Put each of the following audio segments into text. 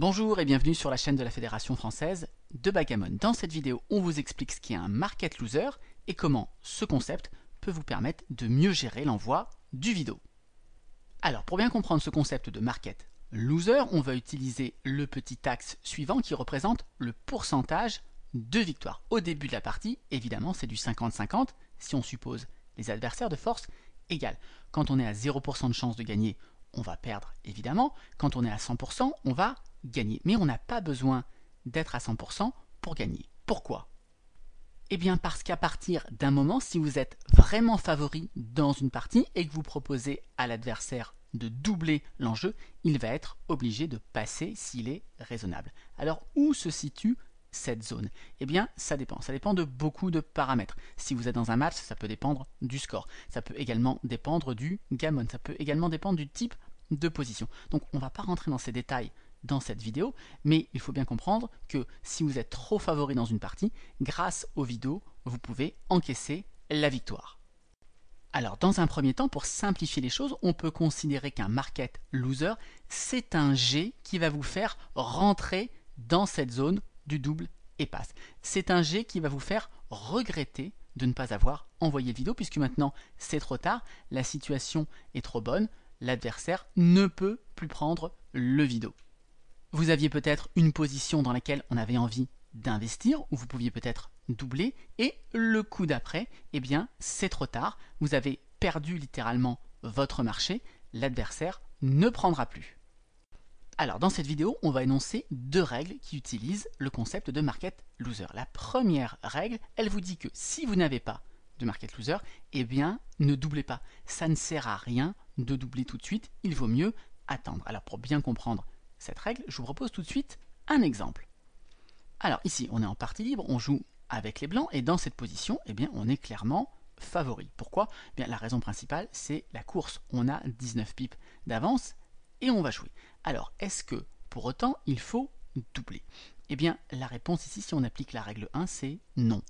Bonjour et bienvenue sur la chaîne de la Fédération Française de Bagamon. Dans cette vidéo, on vous explique ce qu'est un Market Loser et comment ce concept peut vous permettre de mieux gérer l'envoi du vidéo. Alors, pour bien comprendre ce concept de Market Loser, on va utiliser le petit axe suivant qui représente le pourcentage de victoire. Au début de la partie, évidemment, c'est du 50-50 si on suppose les adversaires de force égale. Quand on est à 0% de chance de gagner, on va perdre évidemment. Quand on est à 100%, on va gagner. Mais on n'a pas besoin d'être à 100% pour gagner. Pourquoi Eh bien parce qu'à partir d'un moment, si vous êtes vraiment favori dans une partie et que vous proposez à l'adversaire de doubler l'enjeu, il va être obligé de passer s'il est raisonnable. Alors où se situe cette zone Eh bien, ça dépend. Ça dépend de beaucoup de paramètres. Si vous êtes dans un match, ça peut dépendre du score. Ça peut également dépendre du gammon. Ça peut également dépendre du type de position. Donc, on ne va pas rentrer dans ces détails dans cette vidéo, mais il faut bien comprendre que si vous êtes trop favori dans une partie, grâce aux vidéos, vous pouvez encaisser la victoire. Alors dans un premier temps, pour simplifier les choses, on peut considérer qu'un market loser, c'est un G qui va vous faire rentrer dans cette zone du double et passe. C'est un G qui va vous faire regretter de ne pas avoir envoyé le vidéo puisque maintenant c'est trop tard, la situation est trop bonne, l'adversaire ne peut plus prendre le vidéo. Vous aviez peut-être une position dans laquelle on avait envie d'investir, ou vous pouviez peut-être doubler, et le coup d'après, eh bien, c'est trop tard, vous avez perdu littéralement votre marché, l'adversaire ne prendra plus. Alors dans cette vidéo, on va énoncer deux règles qui utilisent le concept de market loser. La première règle, elle vous dit que si vous n'avez pas de market loser, eh bien ne doublez pas. Ça ne sert à rien de doubler tout de suite, il vaut mieux attendre. Alors pour bien comprendre cette règle, je vous propose tout de suite un exemple. Alors ici, on est en partie libre, on joue avec les blancs, et dans cette position, eh bien, on est clairement favori. Pourquoi eh bien, La raison principale, c'est la course. On a 19 pips d'avance, et on va jouer. Alors, est-ce que, pour autant, il faut doubler Eh bien, la réponse ici, si on applique la règle 1, c'est non.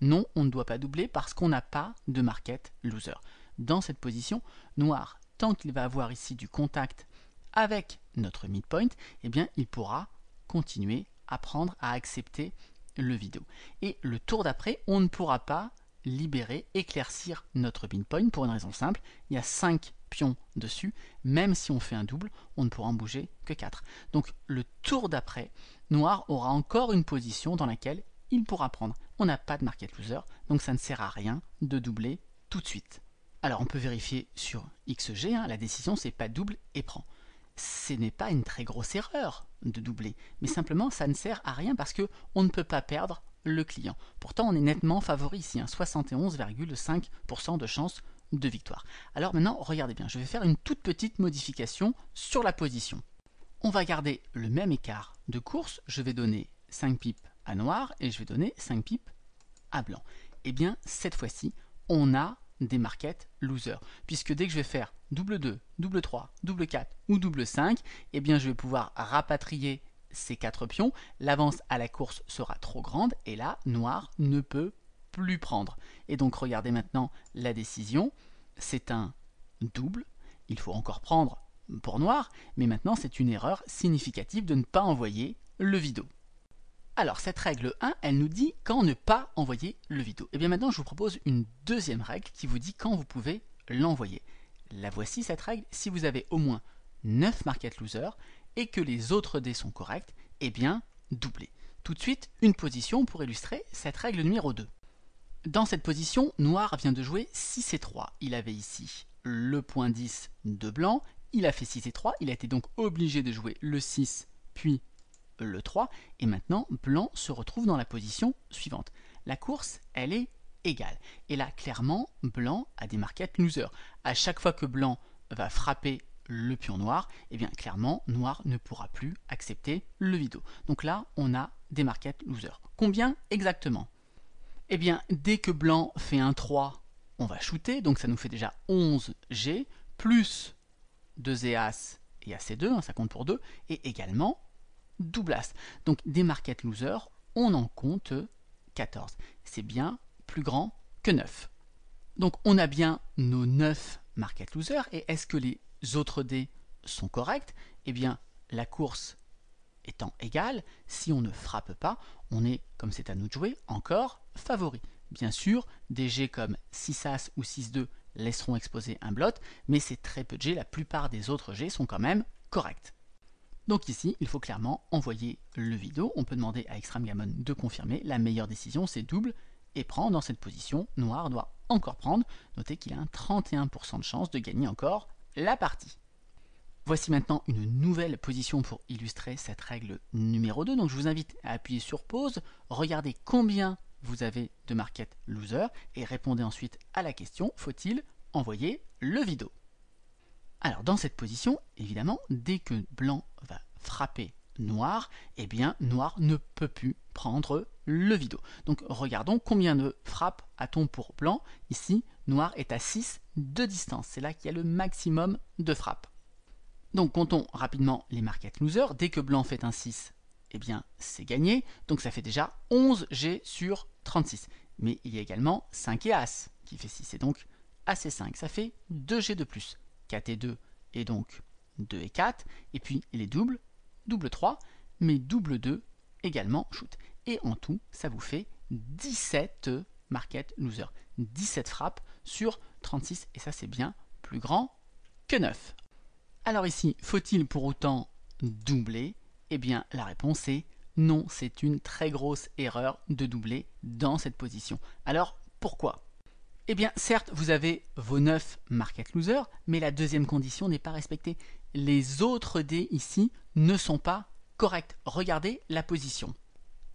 Non, on ne doit pas doubler parce qu'on n'a pas de market loser. Dans cette position, noir, tant qu'il va avoir ici du contact avec notre midpoint, eh bien, il pourra continuer à prendre, à accepter le vidéo. Et le tour d'après, on ne pourra pas libérer, éclaircir notre midpoint pour une raison simple. Il y a 5 pions dessus. Même si on fait un double, on ne pourra en bouger que 4. Donc le tour d'après, noir aura encore une position dans laquelle il pourra prendre. On n'a pas de market loser, donc ça ne sert à rien de doubler tout de suite. Alors on peut vérifier sur XG, hein. la décision c'est pas double et prend ce n'est pas une très grosse erreur de doubler, mais simplement ça ne sert à rien parce que on ne peut pas perdre le client. Pourtant, on est nettement favori ici, 71,5% hein, de chance de victoire. Alors maintenant, regardez bien, je vais faire une toute petite modification sur la position. On va garder le même écart de course, je vais donner 5 pipes à noir et je vais donner 5 pipes à blanc. Et eh bien, cette fois-ci, on a des market losers. Puisque dès que je vais faire double 2, double 3, double 4 ou double 5, eh bien je vais pouvoir rapatrier ces quatre pions. L'avance à la course sera trop grande et là, noir ne peut plus prendre. Et donc regardez maintenant la décision. C'est un double. Il faut encore prendre pour noir, mais maintenant c'est une erreur significative de ne pas envoyer le vidéo. Alors cette règle 1, elle nous dit quand ne pas envoyer le vidéo. Et eh bien maintenant, je vous propose une deuxième règle qui vous dit quand vous pouvez l'envoyer. La voici cette règle, si vous avez au moins 9 market losers et que les autres dés sont corrects, eh bien doublez. Tout de suite, une position pour illustrer cette règle numéro 2. Dans cette position, noir vient de jouer 6 et 3. Il avait ici le point 10 de blanc, il a fait 6 et 3, il a été donc obligé de jouer le 6 puis le 3, et maintenant blanc se retrouve dans la position suivante. La course, elle est égale. Et là, clairement, blanc a des marquettes losers. À chaque fois que blanc va frapper le pion noir, eh bien clairement, noir ne pourra plus accepter le vidéo. Donc là, on a des marquettes losers. Combien exactement Eh bien, dès que blanc fait un 3, on va shooter, donc ça nous fait déjà 11 G, plus 2 et As et AC2, ça compte pour 2, et également Douglas. Donc des market losers, on en compte 14. C'est bien plus grand que 9. Donc on a bien nos 9 market losers. Et est-ce que les autres dés sont corrects Eh bien, la course étant égale, si on ne frappe pas, on est, comme c'est à nous de jouer, encore favori. Bien sûr, des G comme 6 As ou 6-2 laisseront exposer un blot, mais c'est très peu de G, la plupart des autres G sont quand même corrects. Donc ici, il faut clairement envoyer le vidéo. On peut demander à Gammon de confirmer. La meilleure décision, c'est double et prend dans cette position. Noir doit encore prendre. Notez qu'il a un 31% de chance de gagner encore la partie. Voici maintenant une nouvelle position pour illustrer cette règle numéro 2. Donc je vous invite à appuyer sur pause, regardez combien vous avez de market loser et répondez ensuite à la question faut-il envoyer le vidéo alors dans cette position, évidemment, dès que blanc va frapper noir, eh bien noir ne peut plus prendre le vidéo. Donc regardons combien de frappes a-t-on pour blanc. Ici, noir est à 6 de distance. C'est là qu'il y a le maximum de frappes. Donc comptons rapidement les market losers. Dès que blanc fait un 6, eh bien c'est gagné. Donc ça fait déjà 11 G sur 36. Mais il y a également 5 et As qui fait 6. Et donc assez 5, ça fait 2 G de plus. 4 et 2 et donc 2 et 4, et puis les doubles, double 3, mais double 2 également shoot. Et en tout, ça vous fait 17 market losers, 17 frappes sur 36, et ça c'est bien plus grand que 9. Alors ici, faut-il pour autant doubler Eh bien la réponse est non, c'est une très grosse erreur de doubler dans cette position. Alors pourquoi eh bien, certes, vous avez vos 9 market losers, mais la deuxième condition n'est pas respectée. Les autres dés ici ne sont pas corrects. Regardez la position.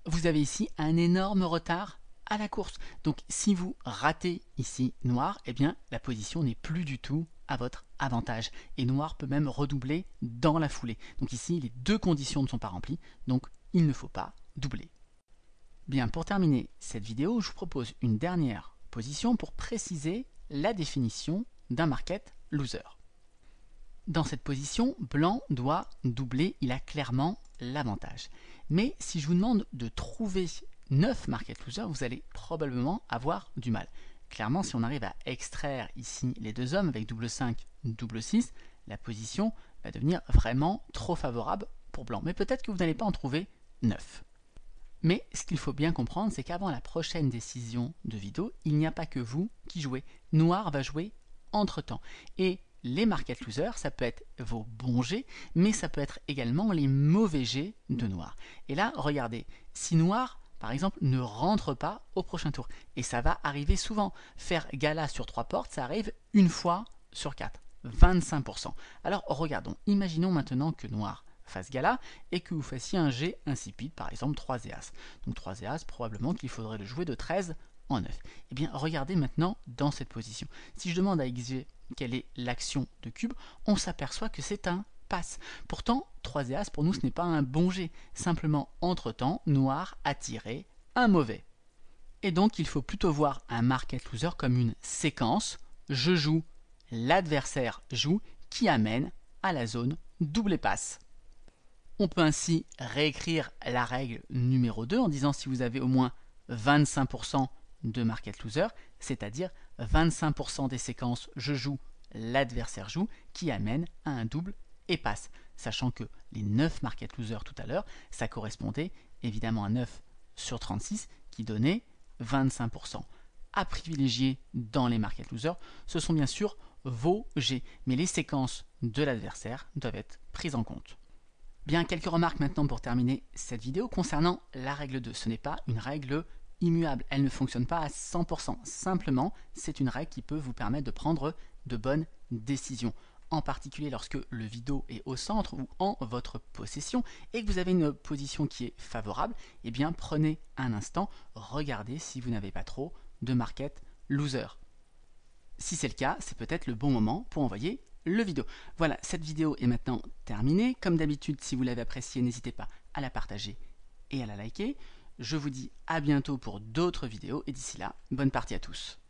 Vous avez ici un énorme retard à la course. Donc si vous ratez ici noir, eh bien la position n'est plus du tout à votre avantage. Et noir peut même redoubler dans la foulée. Donc ici, les deux conditions ne sont pas remplies, donc il ne faut pas doubler. Bien, pour terminer cette vidéo, je vous propose une dernière position pour préciser la définition d'un market loser. Dans cette position, blanc doit doubler, il a clairement l'avantage. Mais si je vous demande de trouver 9 market losers, vous allez probablement avoir du mal. Clairement, si on arrive à extraire ici les deux hommes avec double 5, double 6, la position va devenir vraiment trop favorable pour blanc. Mais peut-être que vous n'allez pas en trouver 9. Mais ce qu'il faut bien comprendre, c'est qu'avant la prochaine décision de vidéo, il n'y a pas que vous qui jouez. Noir va jouer entre-temps. Et les market losers, ça peut être vos bons jets, mais ça peut être également les mauvais jets de Noir. Et là, regardez, si Noir par exemple, ne rentre pas au prochain tour. Et ça va arriver souvent. Faire gala sur trois portes, ça arrive une fois sur quatre. 25%. Alors regardons, imaginons maintenant que noir face gala, et que vous fassiez un G insipide, par exemple 3 et As. Donc 3 et As, probablement qu'il faudrait le jouer de 13 en 9. Eh bien, regardez maintenant dans cette position. Si je demande à XG quelle est l'action de cube, on s'aperçoit que c'est un passe. Pourtant, 3 et As, pour nous, ce n'est pas un bon G. Simplement, entre-temps, noir a tiré un mauvais. Et donc, il faut plutôt voir un market loser comme une séquence. Je joue, l'adversaire joue, qui amène à la zone double passe. On peut ainsi réécrire la règle numéro 2 en disant si vous avez au moins 25% de market loser, c'est-à-dire 25% des séquences je joue, l'adversaire joue, qui amène à un double et passe. Sachant que les 9 market losers tout à l'heure, ça correspondait évidemment à 9 sur 36 qui donnait 25%. À privilégier dans les market losers, ce sont bien sûr vos G, mais les séquences de l'adversaire doivent être prises en compte. Bien, quelques remarques maintenant pour terminer cette vidéo concernant la règle 2. Ce n'est pas une règle immuable, elle ne fonctionne pas à 100%. Simplement, c'est une règle qui peut vous permettre de prendre de bonnes décisions en particulier lorsque le vidéo est au centre ou en votre possession et que vous avez une position qui est favorable, eh bien prenez un instant, regardez si vous n'avez pas trop de market loser. Si c'est le cas, c'est peut-être le bon moment pour envoyer le vidéo. Voilà, cette vidéo est maintenant terminée. Comme d'habitude, si vous l'avez appréciée, n'hésitez pas à la partager et à la liker. Je vous dis à bientôt pour d'autres vidéos et d'ici là, bonne partie à tous.